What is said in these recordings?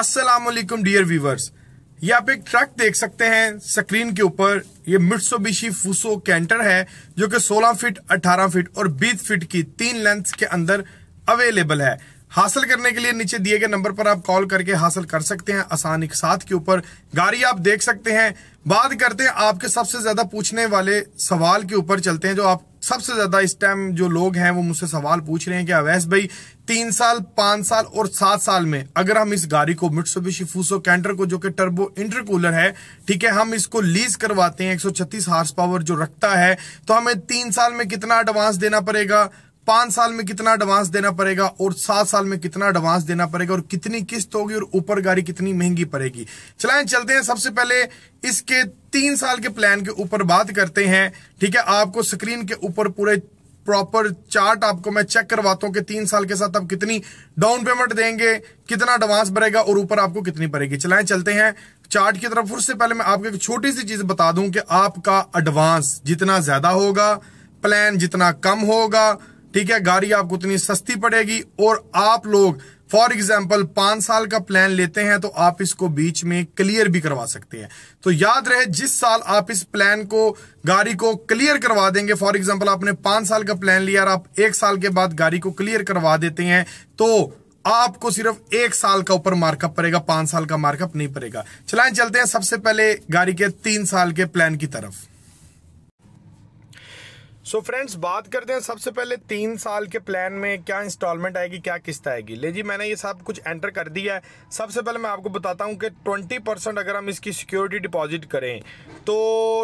अस्सलाम वालेकुम dear viewers ये आप एक ट्रक देख सकते हैं स्क्रीन के ऊपर ये मिट्सोबिशी फूसो कैंटर है जो कि 16 फीट 18 फीट और 20 फीट की तीन लेंथ के अंदर अवेलेबल है हासिल करने के लिए नीचे दिए गए नंबर पर आप कॉल करके हासिल कर सकते हैं आसान एक साथ के ऊपर गाड़ी आप देख सकते हैं बात करते हैं आपके सबसे ज्यादा पूछने वाले सवाल के ऊपर चलते हैं जो आप सबसे ज्यादा इस टाइम जो लोग हैं वो मुझसे सवाल पूछ रहे हैं कि अवैस भाई तीन साल पांच साल और सात साल में अगर हम इस गाड़ी को मिट्सुबिशी फूसो कैंटर को जो कि टर्बो इंटरकूलर है ठीक है हम इसको लीज करवाते हैं 136 हार्स पावर जो रखता है तो हमें तीन साल में कितना एडवांस देना पड़ेगा पांच साल में कितना एडवांस देना पड़ेगा और सात साल में कितना एडवांस देना पड़ेगा और कितनी किस्त होगी और ऊपर गाड़ी कितनी महंगी पड़ेगी चलाएं चलते हैं सबसे पहले इसके तीन साल के प्लान के ऊपर बात करते हैं ठीक है आपको स्क्रीन के ऊपर पूरे प्रॉपर चार्ट आपको मैं चेक करवाता हूँ कि तीन साल के साथ आप कितनी डाउन पेमेंट देंगे कितना एडवांस बढ़ेगा और ऊपर आपको कितनी पड़ेगी चलाएं चलते हैं चार्ट की तरफ उससे पहले मैं आपको एक छोटी सी चीज बता दूं कि आपका एडवांस जितना ज्यादा होगा प्लान जितना कम होगा ठीक है गाड़ी आपको उतनी सस्ती पड़ेगी और आप लोग फॉर एग्जाम्पल पांच साल का प्लान लेते हैं तो आप इसको बीच में क्लियर भी करवा सकते हैं तो याद रहे जिस साल आप इस प्लान को गाड़ी को क्लियर करवा देंगे फॉर एग्जाम्पल आपने पांच साल का प्लान लिया और आप एक साल के बाद गाड़ी को क्लियर करवा देते हैं तो आपको सिर्फ एक साल का ऊपर मार्कअप पड़ेगा पांच साल का मार्कअप नहीं पड़ेगा चलाएं चलते हैं सबसे पहले गाड़ी के तीन साल के प्लान की तरफ सो so फ्रेंड्स बात करते हैं सबसे पहले तीन साल के प्लान में क्या इंस्टॉलमेंट आएगी क्या किस्त आएगी ले जी मैंने ये सब कुछ एंटर कर दिया है सबसे पहले मैं आपको बताता हूँ कि ट्वेंटी परसेंट अगर हम इसकी सिक्योरिटी डिपॉजिट करें तो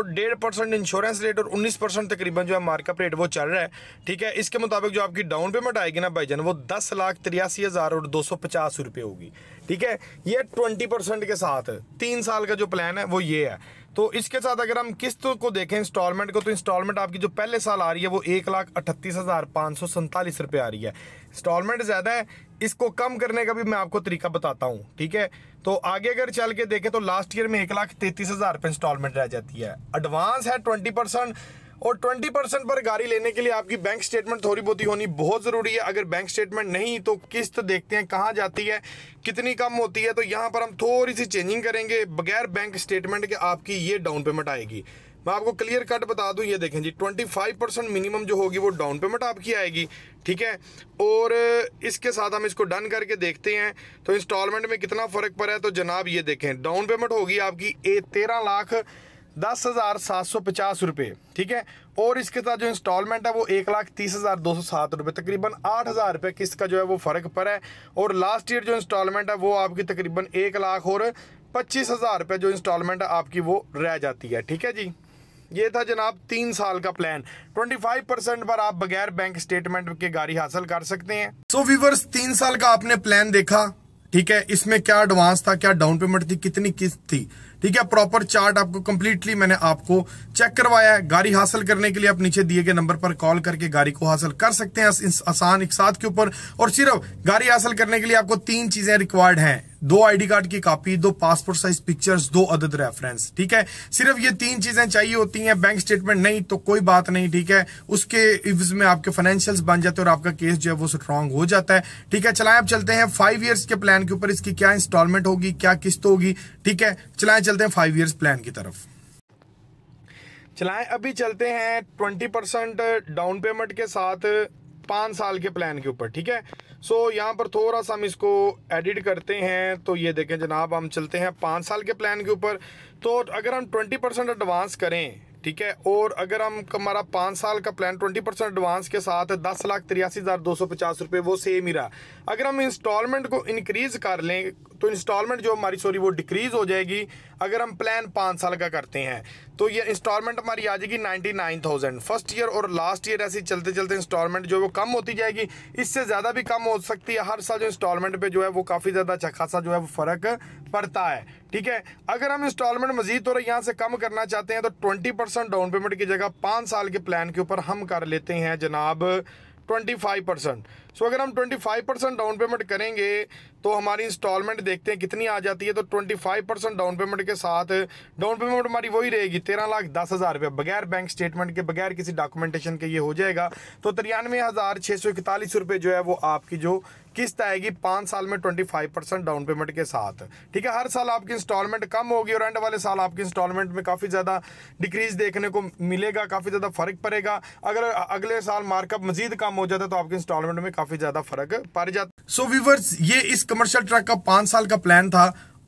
डेढ़ परसेंट इंश्योरेंस रेट और उन्नीस परसेंट तकरीबन जो है मार्कअप रेट वो चल रहा है ठीक है इसके मुताबिक जो आपकी डाउन पेमेंट आएगी ना भाई वो दस लाख तिरासी हज़ार और दो सौ पचास रुपये होगी ठीक है ये ट्वेंटी परसेंट के साथ तीन साल का जो प्लान है वो ये है तो इसके साथ अगर हम किस्त को देखें इंस्टॉलमेंट को तो इंस्टॉलमेंट आपकी जो पहले साल आ रही है वो एक लाख अट्ठतीस हज़ार पाँच सौ सैंतालीस रुपये आ रही है इंस्टॉलमेंट ज़्यादा है इसको कम करने का भी मैं आपको तरीका बताता हूँ ठीक है तो आगे अगर चल के देखें तो लास्ट ईयर में एक लाख तैंतीस हज़ार रुपये इंस्टॉलमेंट रह जाती है एडवांस है ट्वेंटी परसेंट और 20 परसेंट पर गाड़ी लेने के लिए आपकी बैंक स्टेटमेंट थोड़ी बहुत ही होनी बहुत ज़रूरी है अगर बैंक स्टेटमेंट नहीं तो किस्त देखते हैं कहाँ जाती है कितनी कम होती है तो यहाँ पर हम थोड़ी सी चेंजिंग करेंगे बगैर बैंक स्टेटमेंट के आपकी ये डाउन पेमेंट आएगी मैं आपको क्लियर कट बता दूं ये देखें जी 25 परसेंट मिनिमम जो होगी वो डाउन पेमेंट आपकी आएगी ठीक है और इसके साथ हम इसको डन करके देखते हैं तो इंस्टॉलमेंट में कितना फ़र्क पड़ा है तो जनाब ये देखें डाउन पेमेंट होगी आपकी तेरह लाख दस हज़ार सात सौ पचास रुपये ठीक है और इसके साथ जो इंस्टॉलमेंट है वो एक लाख तीस हज़ार दो सौ सात रुपये तकरीबन आठ हज़ार रुपये किस्त का जो है वो फ़र्क पर है और लास्ट ईयर जो इंस्टॉलमेंट है वो आपकी तकरीबन एक लाख और पच्चीस हज़ार रुपये जो इंस्टॉलमेंट है आपकी वो रह जाती है ठीक है जी ये था जनाब तीन साल का प्लान 25 परसेंट पर आप बगैर बैंक स्टेटमेंट के गाड़ी हासिल कर सकते हैं सो वीवर्स व्यूवर्स तीन साल का आपने प्लान देखा ठीक है इसमें क्या एडवांस था क्या डाउन पेमेंट थी कितनी किस्त थी ठीक है प्रॉपर चार्ट आपको कंप्लीटली मैंने आपको चेक करवाया है गाड़ी हासिल करने के लिए आप नीचे दिए गए नंबर पर कॉल करके गाड़ी को हासिल कर सकते हैं आसान एक साथ के ऊपर और सिर्फ गाड़ी हासिल करने के लिए आपको तीन चीजें रिक्वायर्ड हैं दो आईडी कार्ड की कॉपी दो पासपोर्ट साइज पिक्चर्स दो अदद रेफरेंस ठीक है सिर्फ ये तीन चीजें चाहिए होती हैं बैंक स्टेटमेंट नहीं तो कोई बात नहीं ठीक है उसके इवज में आपके फाइनेंशियल्स बन जाते हैं और आपका केस जो है वो स्ट्रांग हो जाता है ठीक है चलाएं आप चलते हैं फाइव ईयर्स के प्लान के ऊपर इसकी क्या इंस्टॉलमेंट होगी क्या किस्त होगी ठीक है चलाएं चलते हैं फाइव ईयर्स प्लान की तरफ चलाएं अभी चलते हैं ट्वेंटी परसेंट डाउन पेमेंट के साथ पाँच साल के प्लान के ऊपर ठीक है सो यहाँ पर थोड़ा सा हम इसको एडिट करते हैं तो ये देखें जनाब हम चलते हैं पाँच साल के प्लान के ऊपर तो अगर हम ट्वेंटी परसेंट एडवांस करें ठीक है और अगर हम हमारा पाँच साल का प्लान ट्वेंटी परसेंट एडवांस के साथ दस लाख तिरासी हज़ार दो सौ पचास रुपये वो सेम ही रहा अगर हम इंस्टॉलमेंट को इनक्रीज़ कर लें तो इंस्टॉलमेंट जो हमारी सॉरी वो डिक्रीज़ हो जाएगी अगर हम प्लान पाँच साल का करते हैं तो ये इंस्टॉलमेंट हमारी आ जाएगी ninety nine thousand first year और लास्ट ईयर ऐसी चलते चलते इंस्टॉलमेंट जो है वो कम होती जाएगी इससे ज़्यादा भी कम हो सकती है हर साल जो इंस्टॉलमेंट पर जो है वो काफ़ी ज़्यादा अच्छा खासा जो है वो फ़र्क पड़ता है ठीक है अगर हम इंस्टॉलमेंट मजीद और यहाँ से कम करना चाहते हैं तो ट्वेंटी परसेंट डाउन पेमेंट की जगह पाँच साल के प्लान के ऊपर हम कर लेते हैं जनाब ट्वेंटी फाइव परसेंट सो अगर हम 25 परसेंट डाउन पेमेंट करेंगे तो हमारी इंस्टॉलमेंट देखते हैं कितनी आ जाती है तो 25 परसेंट डाउन पेमेंट के साथ डाउन पेमेंट हमारी वही रहेगी तेरह लाख दस हज़ार रुपये बगैर बैंक स्टेटमेंट के बगैर किसी डॉक्यूमेंटेशन के ये हो जाएगा तो तिरानवे हज़ार छः सौ इकतालीस रुपये जो है वो आपकी जो किस्त आएगी पाँच साल में twenty five percent down payment के साथ ठीक है हर साल आपकी इंस्टॉलमेंट कम होगी और एंड वाले साल आपकी इंस्टॉलमेंट में काफ़ी ज़्यादा डिक्रीज देखने को मिलेगा काफ़ी ज़्यादा फर्क पड़ेगा अगर अगले साल मार्कअप मजीद कम हो जाता है तो आपकी इंस्टॉलमेंट में काफ़ी काफी ज्यादा फर्क जाता सो so, व्यूवर्स ये इस कमर्शियल ट्रक का पांच साल का प्लान था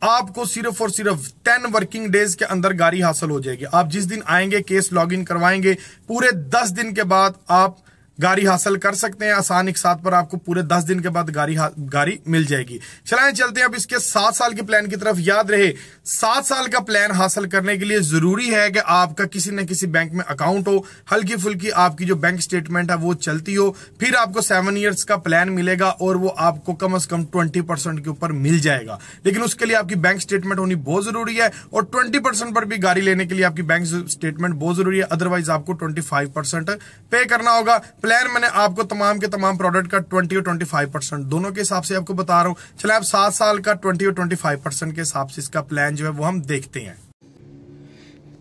आपको सिर्फ और सिर्फ टेन वर्किंग डेज के अंदर गाड़ी हासिल हो जाएगी आप जिस दिन आएंगे केस लॉग इन करवाएंगे पूरे दस दिन के बाद आप गाड़ी हासिल कर सकते हैं आसान एक साथ पर आपको पूरे दस दिन के बाद गाड़ी गाड़ी मिल जाएगी चलाएं चलते हैं अब इसके सात साल के प्लान की तरफ याद रहे सात साल का प्लान हासिल करने के लिए जरूरी है कि आपका किसी न किसी बैंक में अकाउंट हो हल्की फुल्की आपकी जो बैंक स्टेटमेंट है वो चलती हो फिर आपको सेवन ईयर्स का प्लान मिलेगा और वो आपको कम अज कम ट्वेंटी परसेंट के ऊपर मिल जाएगा लेकिन उसके लिए आपकी बैंक स्टेटमेंट होनी बहुत जरूरी है और ट्वेंटी परसेंट पर भी गाड़ी लेने के लिए आपकी बैंक स्टेटमेंट बहुत जरूरी है अदरवाइज आपको ट्वेंटी फाइव परसेंट पे करना होगा प्लान मैंने आपको तमाम के तमाम प्रोडक्ट का ट्वेंटी और ट्वेंटी फाइव परसेंट दोनों के हिसाब से आपको बता रहा हूँ चले आप सात साल का ट्वेंटी और ट्वेंटी फाइव परसेंट के हिसाब से इसका प्लान जो है वो हम देखते हैं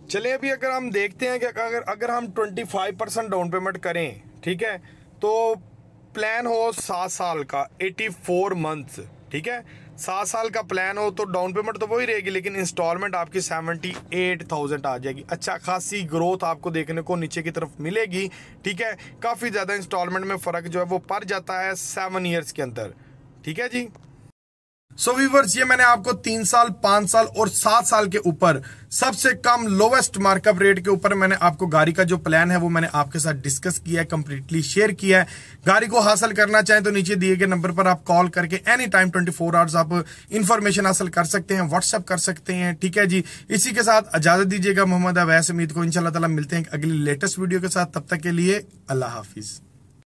चले अभी अगर हम देखते हैं कि अगर अगर हम twenty five percent down payment करें ठीक है तो प्लान हो सात साल का एटी फोर मंथ ठीक है सात साल का प्लान हो तो डाउन पेमेंट तो वही रहेगी लेकिन इंस्टॉलमेंट आपकी सेवेंटी एट थाउजेंड आ जाएगी अच्छा खासी ग्रोथ आपको देखने को नीचे की तरफ मिलेगी ठीक है काफ़ी ज़्यादा इंस्टॉलमेंट में फ़र्क जो है वो पड़ जाता है सेवन ईयर्स के अंदर ठीक है जी सो so व्यूवर्स ये मैंने आपको तीन साल पांच साल और सात साल के ऊपर सबसे कम लोवेस्ट मार्कअप रेट के ऊपर मैंने आपको गाड़ी का जो प्लान है वो मैंने आपके साथ डिस्कस किया है कंप्लीटली शेयर किया है गाड़ी को हासिल करना चाहें तो नीचे दिए गए नंबर पर आप कॉल करके एनी टाइम 24 फोर आवर्स आप इन्फॉर्मेशन हासिल कर सकते हैं व्हाट्सअप कर सकते हैं ठीक है जी इसी के साथ इजाजत दीजिएगा मोहम्मद अवैस उम्मीद को इनशाला मिलते हैं अगली लेटेस्ट वीडियो के साथ तब तक के लिए अल्लाह हाफिज़